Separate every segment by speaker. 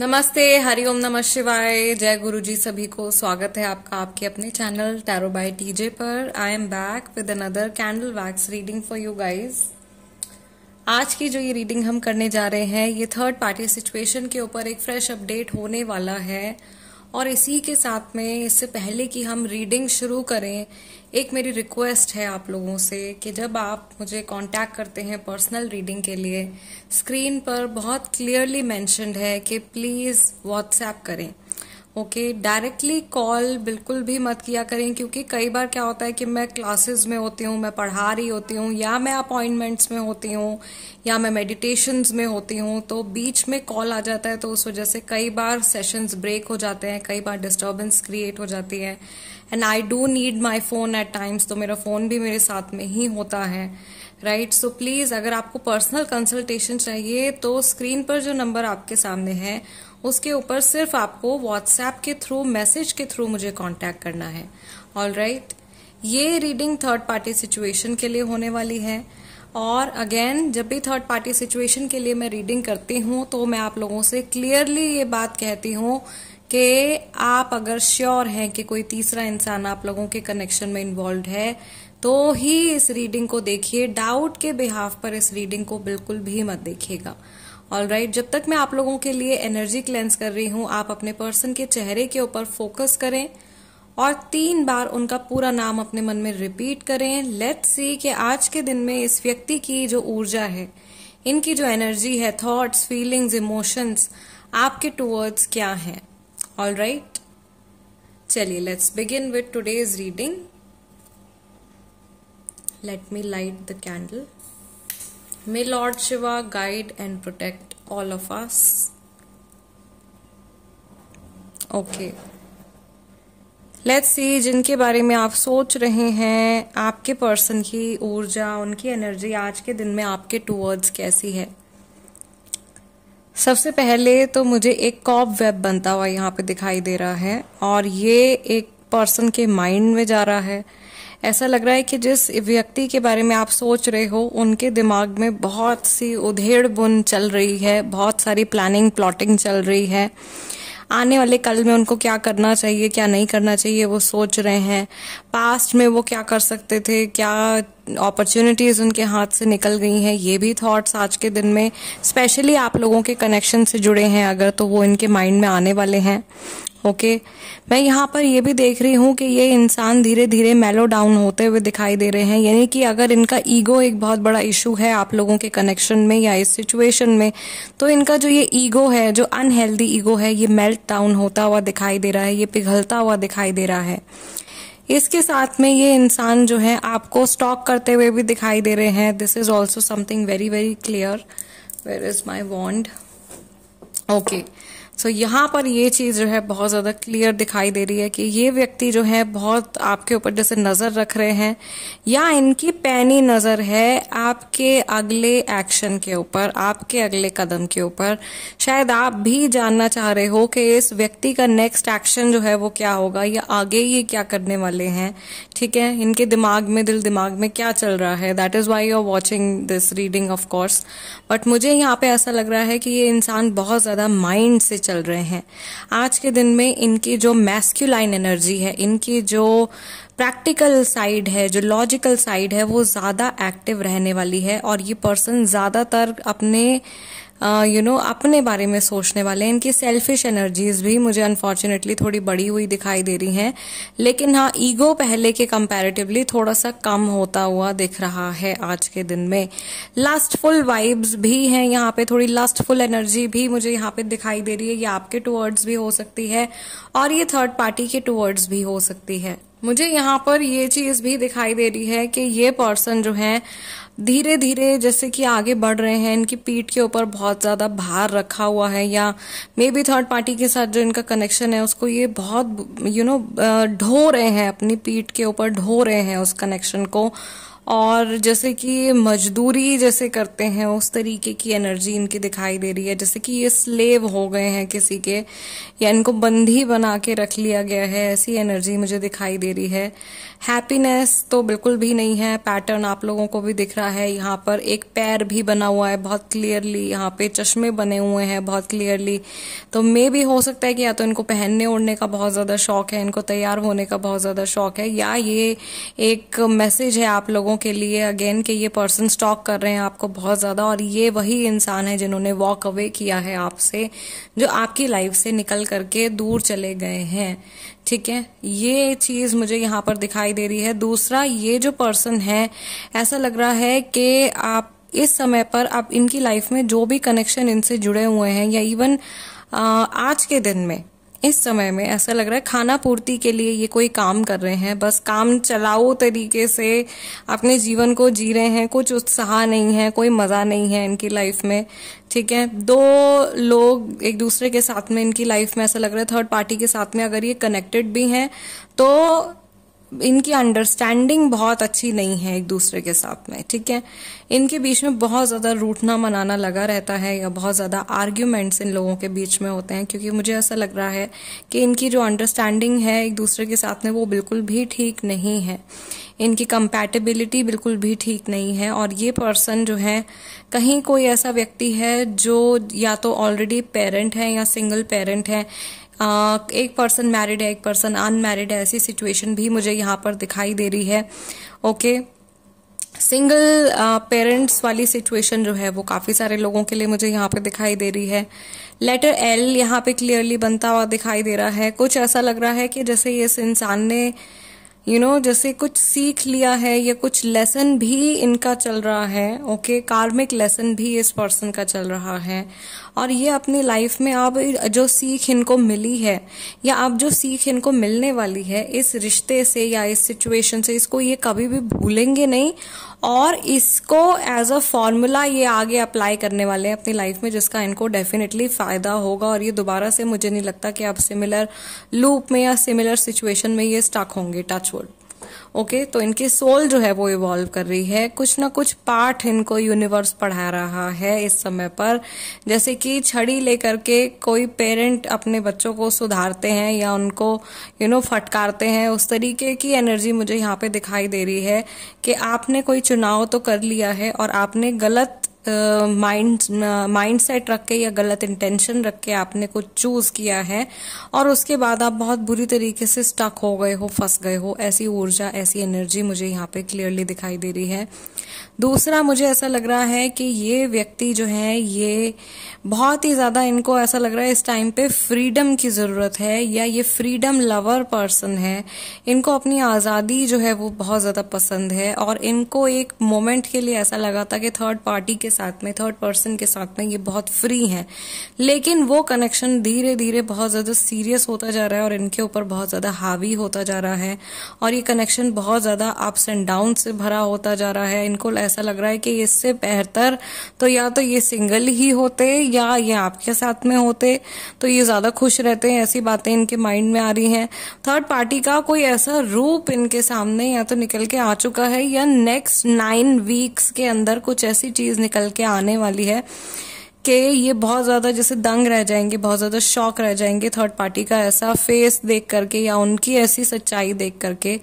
Speaker 1: नमस्ते हरिओम नमः शिवाय जय गुरुजी सभी को स्वागत है आपका आपके अपने चैनल टैरो बाय टीजे पर I am back with another candle wax reading for you guys आज की जो ये रीडिंग हम करने जा रहे हैं ये थर्ड पार्टी सिचुएशन के ऊपर एक फ्रेश अपडेट होने वाला है और इसी के साथ में इससे पहले कि हम रीडिंग शुरू करें एक मेरी रिक्वेस्ट है आप लोगों से कि जब आप मुझे कांटेक्ट करते हैं पर्सनल रीडिंग के लिए स्क्रीन पर बहुत क्लियरली मैंशनड है कि प्लीज़ व्हाट्सएप करें ओके डायरेक्टली कॉल बिल्कुल भी मत किया करें क्योंकि कई बार क्या होता है कि मैं क्लासेस में होती हूँ मैं पढ़ा रही होती हूँ या मैं अपॉइंटमेंट्स में होती हूँ या मैं मेडिटेशंस में होती हूँ तो बीच में कॉल आ जाता है तो उस वजह से कई बार सेशंस ब्रेक हो जाते हैं कई बार डिस्टर्बेंस क्रिएट हो जाती है and I do need my phone at times तो मेरा फ़ोन भी मेरे साथ में ही होता है राइट सो प्लीज अगर आपको पर्सनल कंसल्टेशन चाहिए तो स्क्रीन पर जो नंबर आपके सामने है उसके ऊपर सिर्फ आपको व्हाट्सएप के थ्रू मैसेज के थ्रू मुझे कांटेक्ट करना है ऑल राइट right? ये रीडिंग थर्ड पार्टी सिचुएशन के लिए होने वाली है और अगेन जब भी थर्ड पार्टी सिचुएशन के लिए मैं रीडिंग करती हूँ तो मैं आप लोगों से क्लियरली ये बात कहती हूँ कि आप अगर श्योर हैं कि कोई तीसरा इंसान आप लोगों के कनेक्शन में इन्वॉल्व है तो ही इस रीडिंग को देखिए डाउट के बिहाफ पर इस रीडिंग को बिल्कुल भी मत देखिएगा ऑल राइट right, जब तक मैं आप लोगों के लिए एनर्जी क्लेंस कर रही हूं आप अपने पर्सन के चेहरे के ऊपर फोकस करें और तीन बार उनका पूरा नाम अपने मन में रिपीट करें लेट्स सी कि आज के दिन में इस व्यक्ति की जो ऊर्जा है इनकी जो एनर्जी है थॉट्स फीलिंग्स इमोशंस आपके टूवर्ड्स क्या है ऑल राइट चलिए let's begin with today's reading let me light the candle. May Lord Shiva guide and protect all of us. Okay. Let's see जिनके बारे में आप सोच रहे हैं आपके पर्सन की ऊर्जा उनकी एनर्जी आज के दिन में आपके टूवर्ड्स कैसी है सबसे पहले तो मुझे एक कॉप वेब बनता हुआ यहाँ पे दिखाई दे रहा है और ये एक पर्सन के माइंड में जा रहा है ऐसा लग रहा है कि जिस व्यक्ति के बारे में आप सोच रहे हो उनके दिमाग में बहुत सी उधेड़ बुन चल रही है बहुत सारी प्लानिंग प्लॉटिंग चल रही है आने वाले कल में उनको क्या करना चाहिए क्या नहीं करना चाहिए वो सोच रहे हैं पास्ट में वो क्या कर सकते थे क्या अपॉर्चुनिटीज़ उनके हाथ से निकल गई हैं ये भी थॉट्स आज के दिन में स्पेशली आप लोगों के कनेक्शन से जुड़े हैं अगर तो वो इनके माइंड में आने वाले हैं ओके okay. मैं यहाँ पर ये भी देख रही हूँ कि ये इंसान धीरे धीरे मेलो डाउन होते हुए दिखाई दे रहे हैं यानी कि अगर इनका ईगो एक बहुत बड़ा इशू है आप लोगों के कनेक्शन में या इस सिचुएशन में तो इनका जो ये ईगो है जो अनहेल्दी ईगो है ये मेल्ट डाउन होता हुआ दिखाई दे रहा है ये पिघलता हुआ दिखाई दे रहा है इसके साथ में ये इंसान जो है आपको स्टॉक करते हुए भी दिखाई दे रहे हैं this is also something very very clear where is my wand okay okay. So so, यहाँ पर ये चीज़ जो है बहुत ज़्यादा क्लियर दिखाई दे रही है कि ये व्यक्ति जो है बहुत आपके ऊपर जैसे नज़र रख रहे हैं या इनकी पैनी नज़र है आपके अगले एक्शन के ऊपर आपके अगले कदम के ऊपर शायद आप भी जानना चाह रहे हो कि इस व्यक्ति का नेक्स्ट एक्शन जो है वो क्या होगा या आगे ये क्या करने वाले हैं ठीक है इनके दिमाग में दिल दिमाग में क्या चल रहा है that is why you are watching this reading of course but मुझे यहाँ पे ऐसा लग रहा है कि ये इंसान बहुत ज़्यादा माइंड से चल रहे हैं आज के दिन में इनकी जो मैस्क्यूलाइन एनर्जी है इनकी जो प्रैक्टिकल साइड है जो लॉजिकल साइड है वो ज़्यादा एक्टिव रहने वाली है और ये पर्सन ज़्यादातर अपने यू नो अपने बारे में सोचने वाले हैं इनकी सेल्फिश एनर्जीज भी मुझे अनफॉर्चुनेटली थोड़ी बड़ी हुई दिखाई दे रही हैं लेकिन हाँ ईगो पहले के कंपैरेटिवली थोड़ा सा कम होता हुआ दिख रहा है आज के दिन में लास्टफुल वाइब्स भी हैं यहाँ पे थोड़ी लास्टफुल एनर्जी भी मुझे यहाँ पे दिखाई दे रही है ये आपके टूवर्ड्स भी हो सकती है और ये थर्ड पार्टी के टूवर्ड्स भी हो सकती है मुझे यहाँ पर ये चीज भी दिखाई दे रही है कि ये पर्सन जो है धीरे धीरे जैसे कि आगे बढ़ रहे हैं इनकी पीठ के ऊपर बहुत ज़्यादा भार रखा हुआ है या मे बी थर्ड पार्टी के साथ जो इनका कनेक्शन है उसको ये बहुत यू नो ढो रहे हैं अपनी पीठ के ऊपर ढो रहे हैं उस कनेक्शन को और जैसे कि मजदूरी जैसे करते हैं उस तरीके की एनर्जी इनकी दिखाई दे रही है जैसे कि ये स्लेव हो गए हैं किसी के या इनको बंदी बना के रख लिया गया है ऐसी एनर्जी मुझे दिखाई दे रही है हैप्पीनेस तो बिल्कुल भी नहीं है पैटर्न आप लोगों को भी दिख रहा है यहाँ पर एक पैर भी बना हुआ है बहुत क्लियरली यहाँ पे चश्मे बने हुए हैं बहुत क्लियरली तो मे भी हो सकता है कि या तो इनको पहनने ओढ़ने का बहुत ज़्यादा शौक है इनको तैयार होने का बहुत ज़्यादा शौक है या ये एक मैसेज है आप लोगों के लिए अगेन कि ये पर्सन स्टॉक कर रहे हैं आपको बहुत ज़्यादा और ये वही इंसान है जिन्होंने वॉक अवे किया है आपसे जो आपकी लाइफ से निकल करके दूर चले गए हैं ठीक है ये चीज़ मुझे यहाँ पर दिखाई दे रही है दूसरा ये जो पर्सन है ऐसा लग रहा है कि आप इस समय पर आप इनकी लाइफ में जो भी कनेक्शन इनसे जुड़े हुए हैं या इवन आज के दिन में इस समय में ऐसा लग रहा है खाना पूर्ति के लिए ये कोई काम कर रहे हैं बस काम चलाओ तरीके से अपने जीवन को जी रहे हैं कुछ उत्साह नहीं है कोई मज़ा नहीं है इनकी लाइफ में ठीक है दो लोग एक दूसरे के साथ में इनकी लाइफ में ऐसा लग रहा है थर्ड पार्टी के साथ में अगर ये कनेक्टेड भी हैं तो इनकी अंडरस्टैंडिंग बहुत अच्छी नहीं है एक दूसरे के साथ में ठीक है इनके बीच में बहुत ज़्यादा रूठना मनाना लगा रहता है या बहुत ज़्यादा आर्ग्यूमेंट्स इन लोगों के बीच में होते हैं क्योंकि मुझे ऐसा लग रहा है कि इनकी जो अंडरस्टैंडिंग है एक दूसरे के साथ में वो बिल्कुल भी ठीक नहीं है इनकी कंपैटिबिलिटी बिल्कुल भी ठीक नहीं है और ये पर्सन जो है कहीं कोई ऐसा व्यक्ति है जो या तो ऑलरेडी पेरेंट है या सिंगल पेरेंट है एक पर्सन मैरिड है एक पर्सन अनमैरिड है ऐसी सिचुएशन भी मुझे यहाँ पर दिखाई दे रही है ओके सिंगल पेरेंट्स वाली सिचुएशन जो है वो काफ़ी सारे लोगों के लिए मुझे यहाँ पे दिखाई दे रही है लेटर एल यहाँ पे क्लियरली बनता हुआ दिखाई दे रहा है कुछ ऐसा लग रहा है कि जैसे इस इंसान ने यू you नो know, जैसे कुछ सीख लिया है या कुछ लेसन भी इनका चल रहा है ओके कार्मिक लेसन भी इस पर्सन का चल रहा है और ये अपनी लाइफ में आप जो सीख इनको मिली है या आप जो सीख इनको मिलने वाली है इस रिश्ते से या इस सिचुएशन से इसको ये कभी भी भूलेंगे नहीं और इसको एज अ फॉर्मूला ये आगे अप्लाई करने वाले हैं अपनी लाइफ में जिसका इनको डेफिनेटली फ़ायदा होगा और ये दोबारा से मुझे नहीं लगता कि आप सिमिलर लूप में या सिमिलर सिचुएशन में ये स्टक होंगे टचवुड ओके तो इनकी सोल जो है वो इवॉल्व कर रही है कुछ ना कुछ पाठ इनको यूनिवर्स पढ़ा रहा है इस समय पर जैसे कि छड़ी लेकर के कोई पेरेंट अपने बच्चों को सुधारते हैं या उनको यू नो फटकारते हैं उस तरीके की एनर्जी मुझे यहाँ पे दिखाई दे रही है कि आपने कोई चुनाव तो कर लिया है और आपने गलत माइंड माइंड सेट रख के या गलत इंटेंशन रख के आपने कुछ चूज किया है और उसके बाद आप बहुत बुरी तरीके से स्टक हो गए हो फंस गए हो ऐसी ऊर्जा ऐसी एनर्जी मुझे यहाँ पे क्लियरली दिखाई दे रही है दूसरा मुझे ऐसा लग रहा है कि ये व्यक्ति जो है ये बहुत ही ज्यादा इनको ऐसा लग रहा है इस टाइम पे फ्रीडम की जरूरत है या ये फ्रीडम लवर पर्सन है इनको अपनी आजादी जो है वो बहुत ज्यादा पसंद है और इनको एक मोमेंट के लिए ऐसा लगा था कि थर्ड पार्टी के साथ में थर्ड पर्सन के साथ में ये बहुत फ्री हैं लेकिन वो कनेक्शन धीरे धीरे बहुत ज़्यादा सीरियस होता जा रहा है और इनके ऊपर बहुत ज़्यादा हावी होता जा रहा है और ये कनेक्शन बहुत ज़्यादा अप्स एंड डाउन से भरा होता जा रहा है इनको ऐसा लग रहा है कि इससे बेहतर तो या तो ये सिंगल ही होते या ये आपके साथ में होते तो ये ज़्यादा खुश रहते हैं ऐसी बातें इनके माइंड में आ रही हैं थर्ड पार्टी का कोई ऐसा रूप इनके सामने या तो निकल के आ चुका है या नेक्स्ट नाइन वीक्स के अंदर कुछ ऐसी चीज़ निकल निकल के आने वाली है कि ये बहुत ज़्यादा जैसे दंग रह जाएंगे बहुत ज़्यादा शौक रह जाएंगे थर्ड पार्टी का ऐसा फेस देख करके या उनकी ऐसी सच्चाई देख करके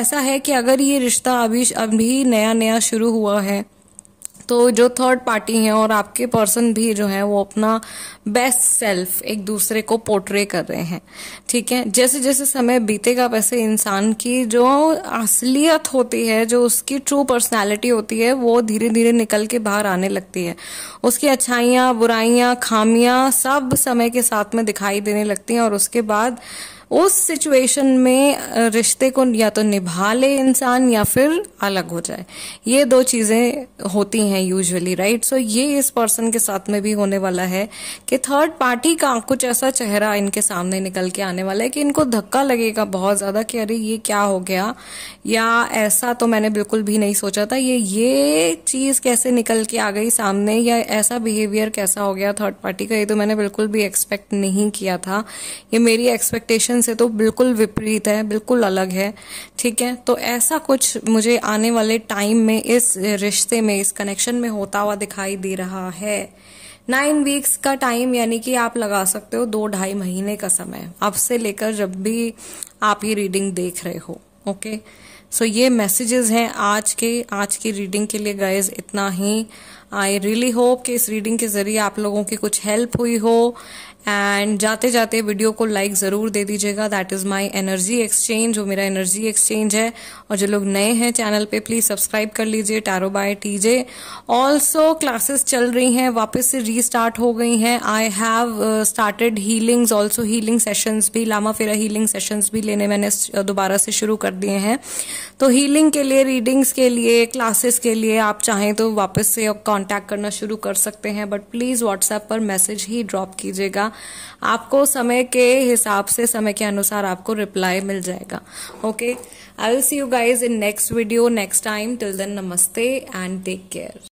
Speaker 1: ऐसा है कि अगर ये रिश्ता अभी अभी नया नया शुरू हुआ है तो जो थर्ड पार्टी हैं और आपके पर्सन भी जो है वो अपना बेस्ट सेल्फ एक दूसरे को पोर्ट्रे कर रहे हैं ठीक है जैसे जैसे समय बीतेगा वैसे इंसान की जो असलियत होती है जो उसकी ट्रू पर्सनैलिटी होती है वो धीरे धीरे निकल के बाहर आने लगती है उसकी अच्छाइयाँ बुराइयाँ खामियाँ सब समय के साथ में दिखाई देने लगती हैं और उसके बाद उस सिचुएशन में रिश्ते को या तो निभा ले इंसान या फिर अलग हो जाए ये दो चीज़ें होती हैं यूजुअली राइट सो ये इस पर्सन के साथ में भी होने वाला है कि थर्ड पार्टी का कुछ ऐसा चेहरा इनके सामने निकल के आने वाला है कि इनको धक्का लगेगा बहुत ज़्यादा कि अरे ये क्या हो गया या ऐसा तो मैंने बिल्कुल भी नहीं सोचा था ये ये चीज़ कैसे निकल के आ गई सामने या ऐसा बिहेवियर कैसा हो गया थर्ड पार्टी का ये तो मैंने बिल्कुल भी एक्सपेक्ट नहीं किया था ये मेरी एक्सपेक्टेशन एक्सपेक्टेशन से तो बिल्कुल विपरीत है बिल्कुल अलग है ठीक है तो ऐसा कुछ मुझे आने वाले टाइम में इस रिश्ते में इस कनेक्शन में होता हुआ दिखाई दे रहा है नाइन वीक्स का टाइम यानी कि आप लगा सकते हो दो ढाई महीने का समय अब से लेकर जब भी आप ये रीडिंग देख रहे हो ओके सो so, ये मैसेजेस हैं आज के आज की रीडिंग के लिए गाइज इतना ही आई रियली होप कि इस रीडिंग के ज़रिए आप लोगों की कुछ हेल्प हुई हो एंड जाते जाते वीडियो को लाइक ज़रूर दे दीजिएगा that is my energy exchange जो मेरा एनर्जी एक्सचेंज है और जो लोग नए हैं चैनल पे प्लीज़ सब्सक्राइब कर लीजिए tarot by TJ also classes चल रही हैं वापस से रीस्टार्ट हो गई हैं I have started healings also healing sessions भी लामा फेरा हीलिंग सेशंस भी लेने मैंने uh, दोबारा से शुरू कर दिए हैं तो हीलिंग के लिए रीडिंग्स के लिए क्लासेस के लिए आप चाहें तो वापस से कॉन्टैक्ट करना शुरू कर सकते हैं बट प्लीज़ व्हाट्सएप पर मैसेज ही ड्रॉप कीजिएगा जाएगा आपको समय के हिसाब से समय के अनुसार आपको रिप्लाई मिल जाएगा okay I will see you guys in next video next time till then नमस्ते एंड टेक केयर